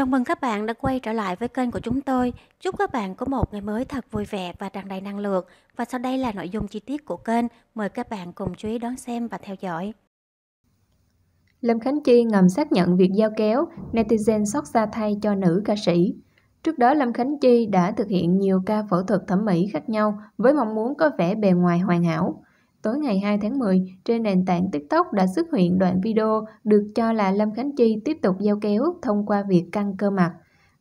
Chào mừng các bạn đã quay trở lại với kênh của chúng tôi. Chúc các bạn có một ngày mới thật vui vẻ và tràn đầy năng lượng. Và sau đây là nội dung chi tiết của kênh. Mời các bạn cùng chú ý đón xem và theo dõi. Lâm Khánh Chi ngầm xác nhận việc giao kéo, netizen xót xa thay cho nữ ca sĩ. Trước đó Lâm Khánh Chi đã thực hiện nhiều ca phẫu thuật thẩm mỹ khác nhau với mong muốn có vẻ bề ngoài hoàn hảo. Tối ngày 2 tháng 10, trên nền tảng TikTok đã xuất hiện đoạn video được cho là Lâm Khánh Chi tiếp tục giao kéo thông qua việc căng cơ mặt.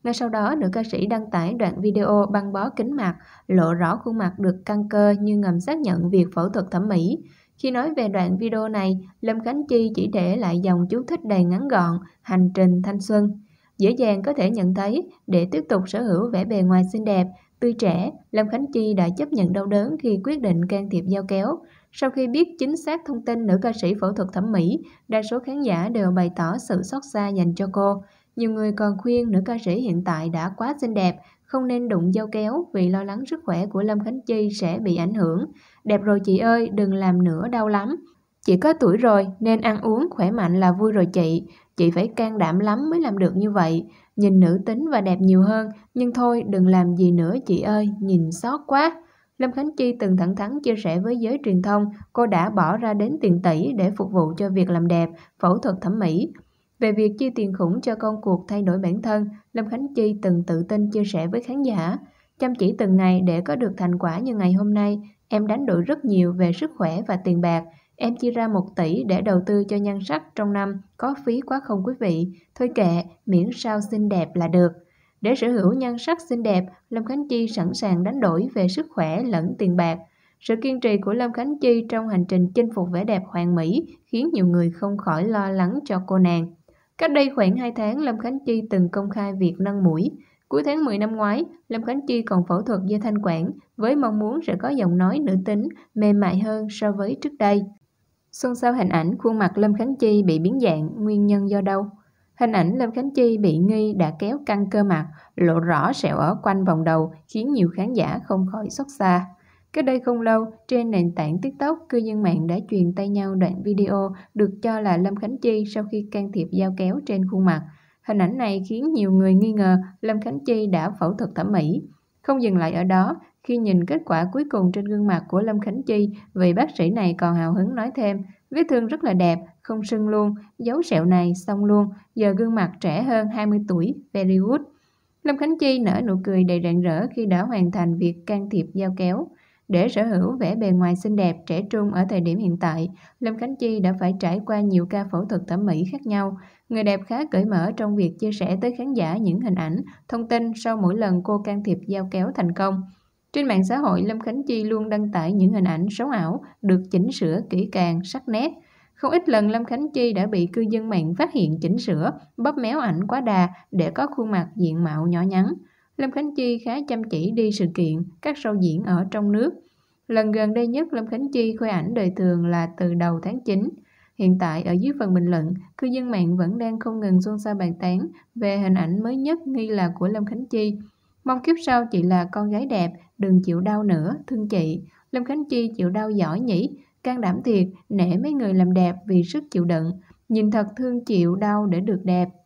Ngay sau đó, nữ ca sĩ đăng tải đoạn video băng bó kính mặt, lộ rõ khuôn mặt được căng cơ như ngầm xác nhận việc phẫu thuật thẩm mỹ. Khi nói về đoạn video này, Lâm Khánh Chi chỉ để lại dòng chú thích đầy ngắn gọn, hành trình thanh xuân. Dễ dàng có thể nhận thấy, để tiếp tục sở hữu vẻ bề ngoài xinh đẹp, Tuổi trẻ, Lâm Khánh Chi đã chấp nhận đau đớn khi quyết định can thiệp giao kéo. Sau khi biết chính xác thông tin nữ ca sĩ phẫu thuật thẩm mỹ, đa số khán giả đều bày tỏ sự xót xa dành cho cô. Nhiều người còn khuyên nữ ca sĩ hiện tại đã quá xinh đẹp, không nên đụng dao kéo vì lo lắng sức khỏe của Lâm Khánh Chi sẽ bị ảnh hưởng. Đẹp rồi chị ơi, đừng làm nữa đau lắm. Chị có tuổi rồi nên ăn uống khỏe mạnh là vui rồi chị, chị phải can đảm lắm mới làm được như vậy. Nhìn nữ tính và đẹp nhiều hơn, nhưng thôi đừng làm gì nữa chị ơi, nhìn xót quá. Lâm Khánh Chi từng thẳng thắn chia sẻ với giới truyền thông, cô đã bỏ ra đến tiền tỷ để phục vụ cho việc làm đẹp, phẫu thuật thẩm mỹ. Về việc chi tiền khủng cho công cuộc thay đổi bản thân, Lâm Khánh Chi từng tự tin chia sẻ với khán giả. Chăm chỉ từng ngày để có được thành quả như ngày hôm nay, em đánh đổi rất nhiều về sức khỏe và tiền bạc. Em chia ra 1 tỷ để đầu tư cho nhan sắc trong năm, có phí quá không quý vị? Thôi kệ, miễn sao xinh đẹp là được. Để sở hữu nhan sắc xinh đẹp, Lâm Khánh Chi sẵn sàng đánh đổi về sức khỏe lẫn tiền bạc. Sự kiên trì của Lâm Khánh Chi trong hành trình chinh phục vẻ đẹp hoàn mỹ khiến nhiều người không khỏi lo lắng cho cô nàng. Cách đây khoảng 2 tháng, Lâm Khánh Chi từng công khai việc nâng mũi. Cuối tháng 10 năm ngoái, Lâm Khánh Chi còn phẫu thuật dây thanh quản với mong muốn sẽ có giọng nói nữ tính mềm mại hơn so với trước đây. Xôn xao hình ảnh khuôn mặt Lâm Khánh Chi bị biến dạng, nguyên nhân do đâu? Hình ảnh Lâm Khánh Chi bị nghi đã kéo căng cơ mặt, lộ rõ sẹo ở quanh vòng đầu khiến nhiều khán giả không khỏi xót xa. Cách đây không lâu, trên nền tảng TikTok, cư dân mạng đã truyền tay nhau đoạn video được cho là Lâm Khánh Chi sau khi can thiệp dao kéo trên khuôn mặt. Hình ảnh này khiến nhiều người nghi ngờ Lâm Khánh Chi đã phẫu thuật thẩm mỹ. Không dừng lại ở đó, khi nhìn kết quả cuối cùng trên gương mặt của Lâm Khánh Chi, vị bác sĩ này còn hào hứng nói thêm, vết thương rất là đẹp, không sưng luôn, dấu sẹo này xong luôn, giờ gương mặt trẻ hơn 20 tuổi, very good. Lâm Khánh Chi nở nụ cười đầy rạng rỡ khi đã hoàn thành việc can thiệp dao kéo. Để sở hữu vẻ bề ngoài xinh đẹp, trẻ trung ở thời điểm hiện tại, Lâm Khánh Chi đã phải trải qua nhiều ca phẫu thuật thẩm mỹ khác nhau. Người đẹp khá cởi mở trong việc chia sẻ tới khán giả những hình ảnh, thông tin sau mỗi lần cô can thiệp giao kéo thành công. Trên mạng xã hội, Lâm Khánh Chi luôn đăng tải những hình ảnh sống ảo, được chỉnh sửa kỹ càng, sắc nét. Không ít lần Lâm Khánh Chi đã bị cư dân mạng phát hiện chỉnh sửa, bóp méo ảnh quá đà để có khuôn mặt diện mạo nhỏ nhắn. Lâm Khánh Chi khá chăm chỉ đi sự kiện, các show diễn ở trong nước. Lần gần đây nhất Lâm Khánh Chi khoe ảnh đời thường là từ đầu tháng 9. Hiện tại ở dưới phần bình luận, cư dân mạng vẫn đang không ngừng xôn xao bàn tán về hình ảnh mới nhất nghi là của Lâm Khánh Chi. Mong kiếp sau chị là con gái đẹp, đừng chịu đau nữa, thương chị. Lâm Khánh Chi chịu đau giỏi nhỉ, can đảm thiệt, nể mấy người làm đẹp vì sức chịu đựng. Nhìn thật thương chịu đau để được đẹp.